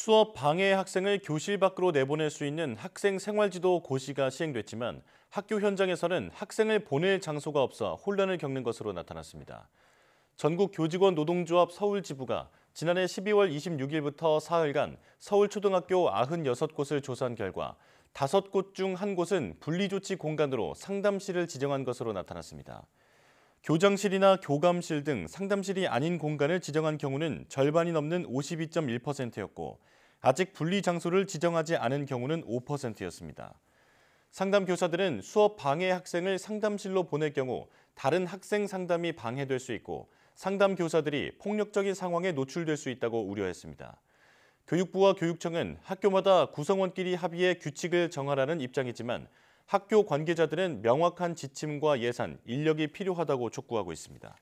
수업 방해 학생을 교실 밖으로 내보낼 수 있는 학생 생활지도 고시가 시행됐지만 학교 현장에서는 학생을 보낼 장소가 없어 혼란을 겪는 것으로 나타났습니다. 전국 교직원 노동조합 서울지부가 지난해 12월 26일부터 사흘간 서울초등학교 96곳을 조사한 결과 5곳 중 1곳은 분리조치 공간으로 상담실을 지정한 것으로 나타났습니다. 교장실이나 교감실 등 상담실이 아닌 공간을 지정한 경우는 절반이 넘는 52.1%였고 아직 분리 장소를 지정하지 않은 경우는 5%였습니다. 상담 교사들은 수업 방해 학생을 상담실로 보낼 경우 다른 학생 상담이 방해될 수 있고 상담 교사들이 폭력적인 상황에 노출될 수 있다고 우려했습니다. 교육부와 교육청은 학교마다 구성원끼리 합의해 규칙을 정하라는 입장이지만 학교 관계자들은 명확한 지침과 예산, 인력이 필요하다고 촉구하고 있습니다.